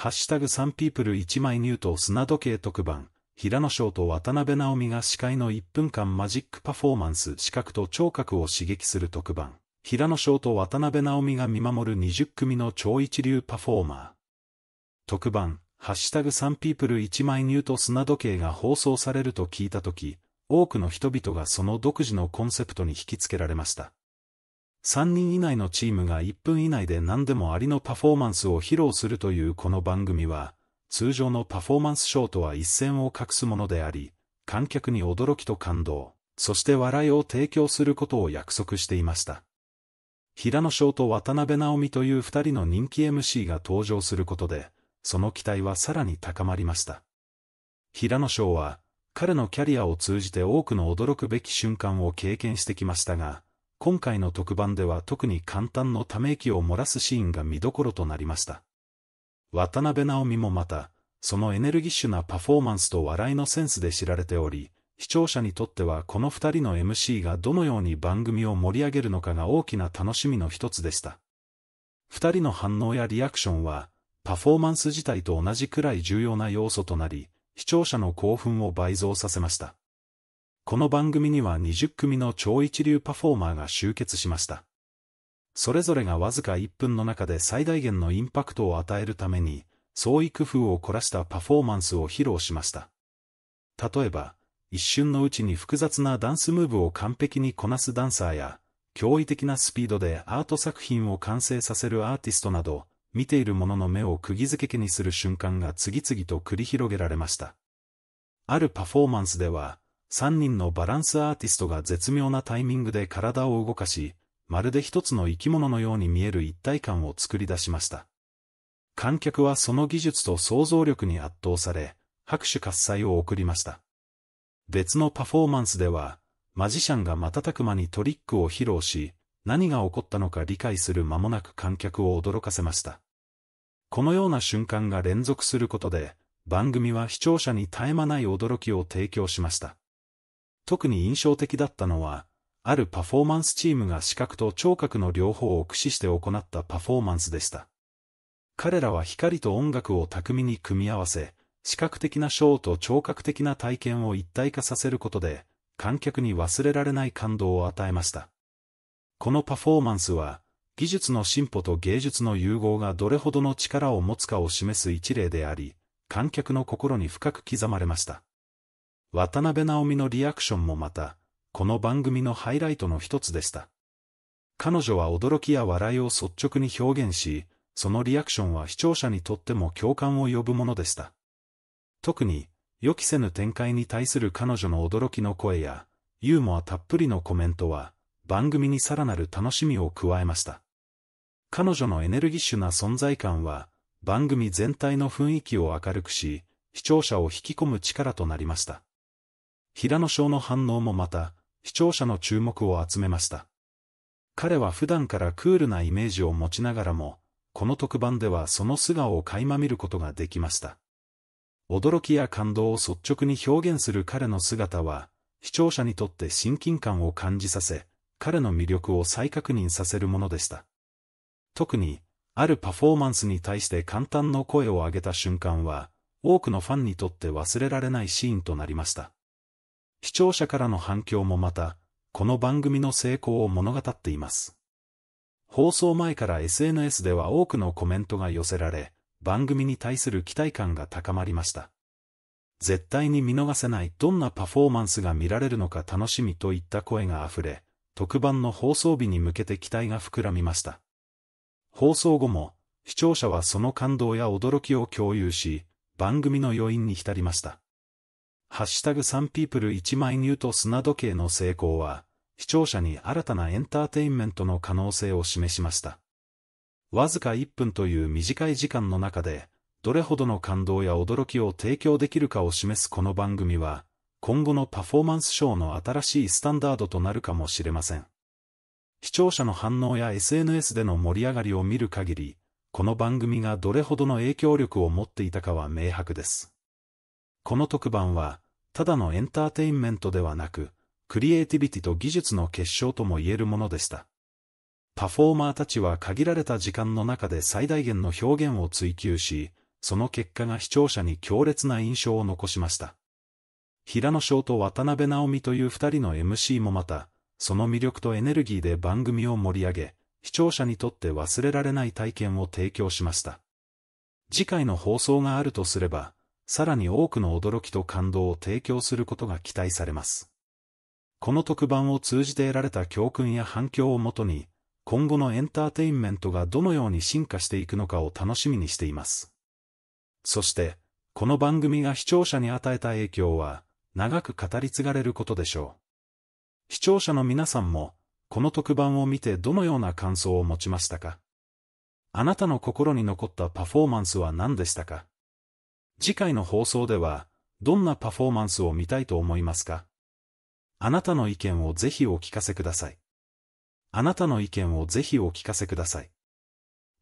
ハッシュタグ3ピープル1枚ニュート砂時計特番、平野翔と渡辺直美が司会の1分間マジックパフォーマンス視覚と聴覚を刺激する特番、平野翔と渡辺直美が見守る20組の超一流パフォーマー。特番、ハッシュタグ3ピープル1枚ニュート砂時計が放送されると聞いたとき、多くの人々がその独自のコンセプトに引きつけられました。3人以内のチームが1分以内で何でもありのパフォーマンスを披露するというこの番組は、通常のパフォーマンスショーとは一線を画すものであり、観客に驚きと感動、そして笑いを提供することを約束していました。平野翔と渡辺直美という2人の人気 MC が登場することで、その期待はさらに高まりました。平野翔は、彼のキャリアを通じて多くの驚くべき瞬間を経験してきましたが、今回の特番では特に簡単のため息を漏らすシーンが見どころとなりました。渡辺直美もまた、そのエネルギッシュなパフォーマンスと笑いのセンスで知られており、視聴者にとってはこの二人の MC がどのように番組を盛り上げるのかが大きな楽しみの一つでした。二人の反応やリアクションは、パフォーマンス自体と同じくらい重要な要素となり、視聴者の興奮を倍増させました。この番組には20組の超一流パフォーマーが集結しました。それぞれがわずか1分の中で最大限のインパクトを与えるために、創意工夫を凝らしたパフォーマンスを披露しました。例えば、一瞬のうちに複雑なダンスムーブを完璧にこなすダンサーや、驚異的なスピードでアート作品を完成させるアーティストなど、見ている者の目を釘付けにする瞬間が次々と繰り広げられました。あるパフォーマンスでは、3人のバランスアーティストが絶妙なタイミングで体を動かし、まるで一つの生き物のように見える一体感を作り出しました。観客はその技術と想像力に圧倒され、拍手喝采を送りました。別のパフォーマンスでは、マジシャンが瞬く間にトリックを披露し、何が起こったのか理解する間もなく観客を驚かせました。このような瞬間が連続することで、番組は視聴者に絶え間ない驚きを提供しました。特に印象的だったのは、あるパフォーマンスチームが視覚と聴覚の両方を駆使して行ったパフォーマンスでした。彼らは光と音楽を巧みに組み合わせ、視覚的なショーと聴覚的な体験を一体化させることで、観客に忘れられない感動を与えました。このパフォーマンスは、技術の進歩と芸術の融合がどれほどの力を持つかを示す一例であり、観客の心に深く刻まれました。渡辺直美のリアクションもまた、この番組のハイライトの一つでした。彼女は驚きや笑いを率直に表現し、そのリアクションは視聴者にとっても共感を呼ぶものでした。特に、予期せぬ展開に対する彼女の驚きの声や、ユーモアたっぷりのコメントは、番組にさらなる楽しみを加えました。彼女のエネルギッシュな存在感は、番組全体の雰囲気を明るくし、視聴者を引き込む力となりました。平野翔の反応もまた、視聴者の注目を集めました。彼は普段からクールなイメージを持ちながらも、この特番ではその素顔を垣間見ることができました。驚きや感動を率直に表現する彼の姿は、視聴者にとって親近感を感じさせ、彼の魅力を再確認させるものでした。特に、あるパフォーマンスに対して簡単な声を上げた瞬間は、多くのファンにとって忘れられないシーンとなりました。視聴者からの反響もまた、この番組の成功を物語っています。放送前から SNS では多くのコメントが寄せられ、番組に対する期待感が高まりました。絶対に見逃せないどんなパフォーマンスが見られるのか楽しみといった声が溢れ、特番の放送日に向けて期待が膨らみました。放送後も、視聴者はその感動や驚きを共有し、番組の余韻に浸りました。ハッシュタグサンピープル1枚ニュート砂時計の成功は、視聴者に新たなエンターテインメントの可能性を示しました。わずか1分という短い時間の中で、どれほどの感動や驚きを提供できるかを示すこの番組は、今後のパフォーマンスショーの新しいスタンダードとなるかもしれません。視聴者の反応や SNS での盛り上がりを見る限り、この番組がどれほどの影響力を持っていたかは明白です。この特番は、ただのエンターテインメントではなく、クリエイティビティと技術の結晶とも言えるものでした。パフォーマーたちは限られた時間の中で最大限の表現を追求し、その結果が視聴者に強烈な印象を残しました。平野翔と渡辺直美という二人の MC もまた、その魅力とエネルギーで番組を盛り上げ、視聴者にとって忘れられない体験を提供しました。次回の放送があるとすれば、さらに多くの驚きと感動を提供することが期待されます。この特番を通じて得られた教訓や反響をもとに、今後のエンターテインメントがどのように進化していくのかを楽しみにしています。そして、この番組が視聴者に与えた影響は、長く語り継がれることでしょう。視聴者の皆さんも、この特番を見てどのような感想を持ちましたかあなたの心に残ったパフォーマンスは何でしたか次回の放送では、どんなパフォーマンスを見たいと思いますかあなたの意見をぜひお聞かせください。あなたの意見をぜひお聞かせください。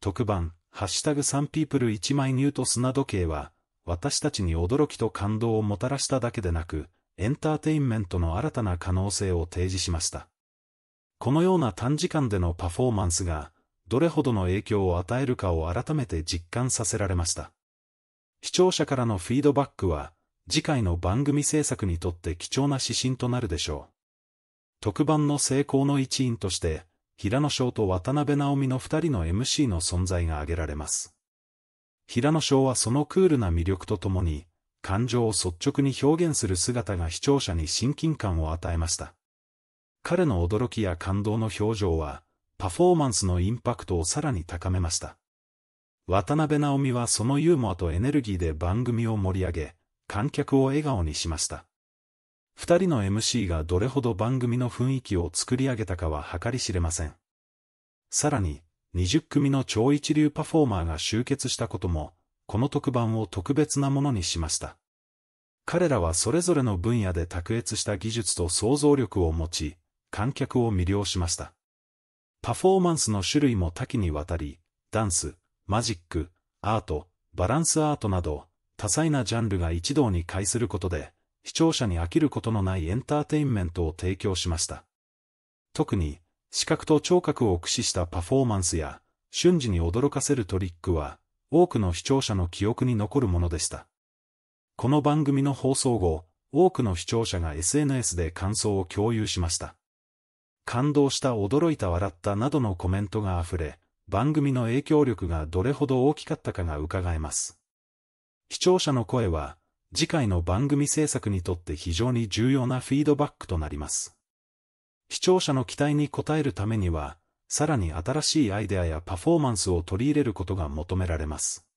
特番、ハッシュタグサンピープル1枚ニュート砂時計は、私たちに驚きと感動をもたらしただけでなく、エンターテインメントの新たな可能性を提示しました。このような短時間でのパフォーマンスが、どれほどの影響を与えるかを改めて実感させられました。視聴者からのフィードバックは、次回の番組制作にとって貴重な指針となるでしょう。特番の成功の一員として、平野翔と渡辺直美の二人の MC の存在が挙げられます。平野翔はそのクールな魅力とともに、感情を率直に表現する姿が視聴者に親近感を与えました。彼の驚きや感動の表情は、パフォーマンスのインパクトをさらに高めました。渡辺直美はそのユーモアとエネルギーで番組を盛り上げ、観客を笑顔にしました。二人の MC がどれほど番組の雰囲気を作り上げたかは計り知れません。さらに、20組の超一流パフォーマーが集結したことも、この特番を特別なものにしました。彼らはそれぞれの分野で卓越した技術と想像力を持ち、観客を魅了しました。パフォーマンスの種類も多岐にわたり、ダンス、マジック、アート、バランスアートなど、多彩なジャンルが一堂に会することで、視聴者に飽きることのないエンターテインメントを提供しました。特に、視覚と聴覚を駆使したパフォーマンスや、瞬時に驚かせるトリックは、多くの視聴者の記憶に残るものでした。この番組の放送後、多くの視聴者が SNS で感想を共有しました。感動した驚いた笑ったなどのコメントが溢れ、番組の影響力がどれほど大きかったかが伺えます。視聴者の声は、次回の番組制作にとって非常に重要なフィードバックとなります。視聴者の期待に応えるためには、さらに新しいアイデアやパフォーマンスを取り入れることが求められます。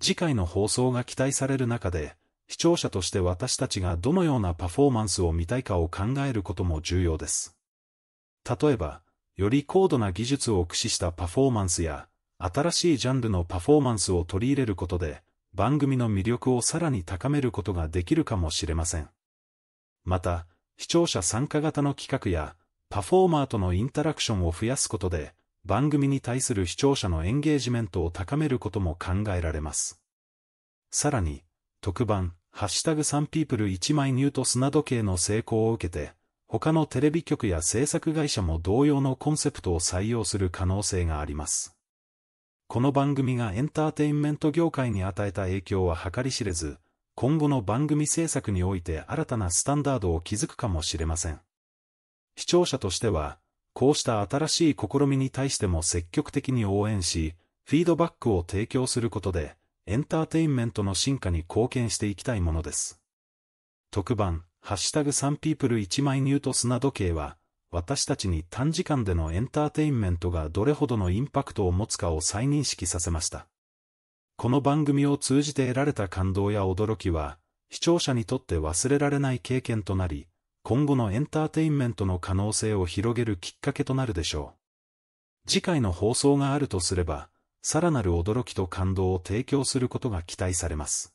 次回の放送が期待される中で、視聴者として私たちがどのようなパフォーマンスを見たいかを考えることも重要です。例えば、より高度な技術を駆使したパフォーマンスや、新しいジャンルのパフォーマンスを取り入れることで、番組の魅力をさらに高めることができるかもしれません。また、視聴者参加型の企画や、パフォーマーとのインタラクションを増やすことで、番組に対する視聴者のエンゲージメントを高めることも考えられます。さらに、特番、ハッシュタグ3 p e o p 1枚ニュート砂時計の成功を受けて、他のテレビ局や制作会社も同様のコンセプトを採用する可能性があります。この番組がエンターテインメント業界に与えた影響は計り知れず、今後の番組制作において新たなスタンダードを築くかもしれません。視聴者としては、こうした新しい試みに対しても積極的に応援し、フィードバックを提供することで、エンターテインメントの進化に貢献していきたいものです。特番ハッシュタグサンピープル1枚ニュートスな時計は、私たちに短時間でのエンターテインメントがどれほどのインパクトを持つかを再認識させました。この番組を通じて得られた感動や驚きは、視聴者にとって忘れられない経験となり、今後のエンターテインメントの可能性を広げるきっかけとなるでしょう。次回の放送があるとすれば、さらなる驚きと感動を提供することが期待されます。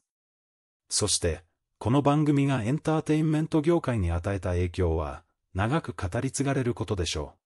そして、この番組がエンターテインメント業界に与えた影響は、長く語り継がれることでしょう。